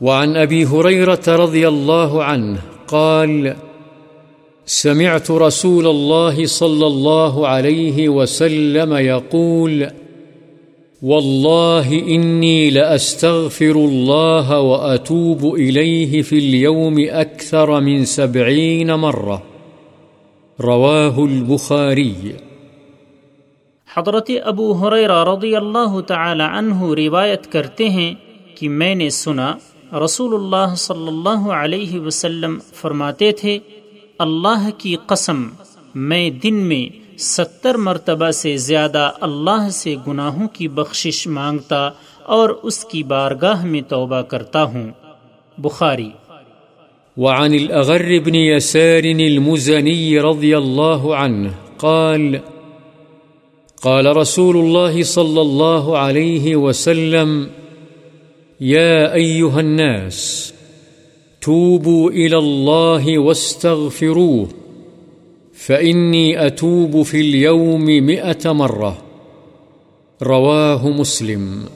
وعن ابي هريره رضي الله عنه قال سمعت رسول الله صلى الله عليه وسلم يقول والله اني لاستغفر الله واتوب اليه في اليوم اكثر من سبعين مره رواه البخاري حضرت ابو هريره رضي الله تعالى عنه روايه کرتے ہیں کہ میں نے سنا رسول اللہ صلی اللہ علیہ وسلم فرماتے تھے اللہ کی قسم میں دن میں ستر مرتبہ سے زیادہ اللہ سے گناہوں کی بخشش مانگتا اور اس کی بارگاہ میں توبہ کرتا ہوں بخاری وعن الأغر بن يسار المزني رضي الله عنه قال قال رسول الله صلى الله عليه وسلم يا أيها الناس توبوا إلى الله واستغفروه فإني أتوب في اليوم مئة مرة رواه مسلم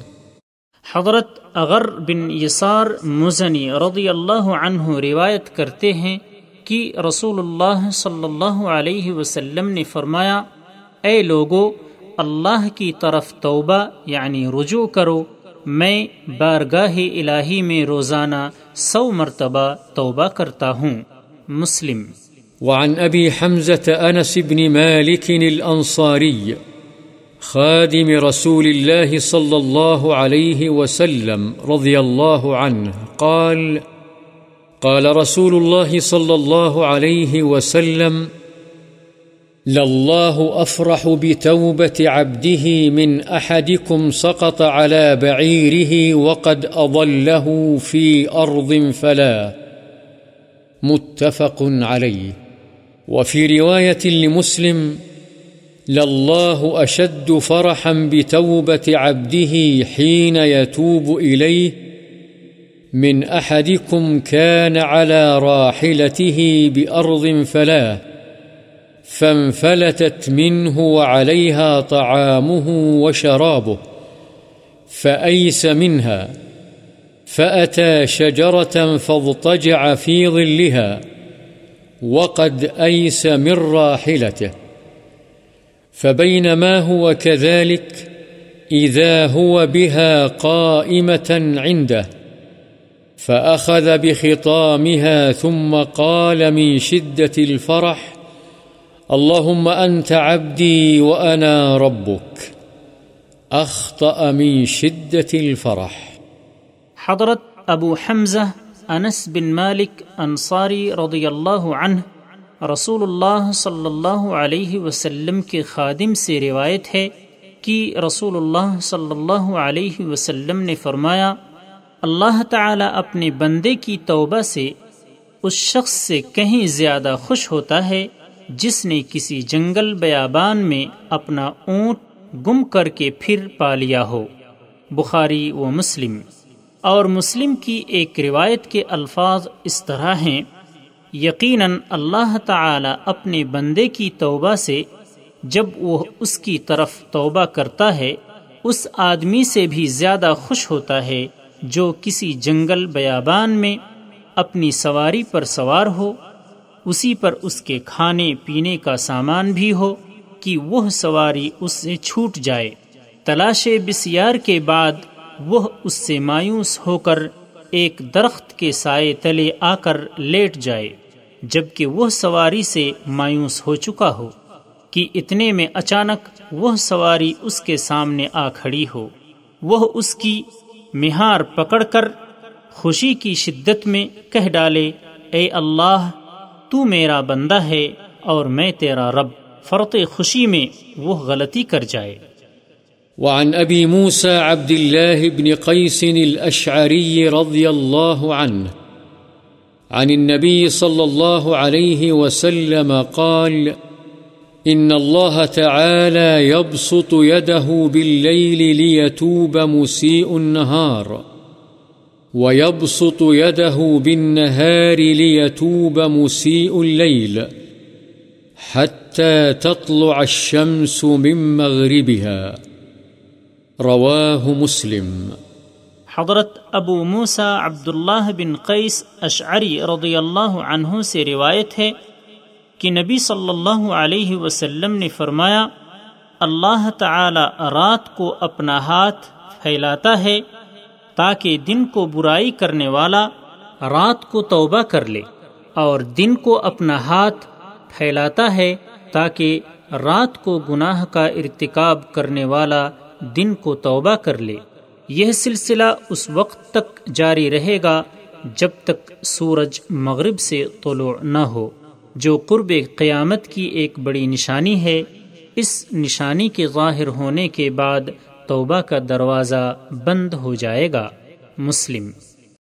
حضرت اغر بن یسار مزنی رضی اللہ عنہ روایت کرتے ہیں کہ رسول اللہ صلی اللہ علیہ وسلم نے فرمایا اے لوگو اللہ کی طرف توبہ یعنی رجوع کرو میں بارگاہ الہی میں روزانہ سو مرتبہ توبہ کرتا ہوں مسلم وعن حمزة بن خادم رسول الله صلى الله عليه وسلم رضي الله عنه قال قال رسول الله صلى الله عليه وسلم لله افرح بتوبه عبده من احدكم سقط على بعيره وقد اضله في ارض فلا متفق عليه وفي روايه لمسلم لله اشد فرحا بتوبه عبده حين يتوب اليه من احدكم كان على راحلته بارض فلاه فانفلتت منه وعليها طعامه وشرابه فايس منها فاتى شجره فاضطجع في ظلها وقد ايس من راحلته فبينما هو كذلك اذا هو بها قائمه عنده فاخذ بخطامها ثم قال من شده الفرح اللهم أنت عبدي وأنا ربك أخطأ من شدة الفرح حضرت ابو حمزہ انس بن مالک انصاری رسول اللہ صلی اللہ علیہ وسلم کے خادم سے روایت ہے کہ رسول اللہ صلی اللہ علیہ وسلم نے فرمایا اللہ تعالی اپنے بندے کی توبہ سے اس شخص سے کہیں زیادہ خوش ہوتا ہے جس نے کسی جنگل بیابان میں اپنا اونٹ گم کر کے پھر پا لیا ہو بخاری و مسلم اور مسلم کی ایک روایت کے الفاظ اس طرح ہیں یقیناً اللہ تعالی اپنے بندے کی توبہ سے جب وہ اس کی طرف توبہ کرتا ہے اس آدمی سے بھی زیادہ خوش ہوتا ہے جو کسی جنگل بیابان میں اپنی سواری پر سوار ہو اسی پر اس کے کھانے پینے کا سامان بھی ہو کہ وہ سواری اس سے چھوٹ جائے تلاش بسیار کے بعد وہ اس سے مایوس ہو کر ایک درخت کے سائے تلے آ کر لیٹ جائے جب کہ وہ سواری سے مایوس ہو چکا ہو کہ اتنے میں اچانک وہ سواری اس کے سامنے آ کھڑی ہو وہ اس کی مہار پکڑ کر خوشی کی شدت میں کہہ ڈالے اے اللہ تو میرا بندہ ہے اور میں تیرا رب فرط خوشی میں وہ غلطی کر جائے وعن موسى عبد الله الله بن قيس الاشعري رضي عنه عن النبي صلى الله عليه وسلم قال الله تعالى يبسط يده بالليل ليتوب مسيء النهار ويبسط يده بالنهار ليتوب مسيء الليل حتى تطلع الشمس من مغربها رواه مسلم حضرت ابو موسا روایت ہے کہ نبی صلی اللہ علیہ وسلم نے فرمایا اللہ تعالی رات کو اپنا ہاتھ پھیلاتا ہے تاکہ دن کو برائی کرنے والا رات کو توبہ کر لے اور دن کو اپنا ہاتھ پھیلاتا ہے تاکہ رات کو گناہ کا ارتکاب کرنے والا دن کو توبہ کر لے یہ سلسلہ اس وقت تک جاری رہے گا جب تک سورج مغرب سے طلوع نہ ہو جو قرب قیامت کی ایک بڑی نشانی ہے اس نشانی کے ظاہر ہونے کے بعد توبہ کا دروازہ بند ہو جائے گا مسلم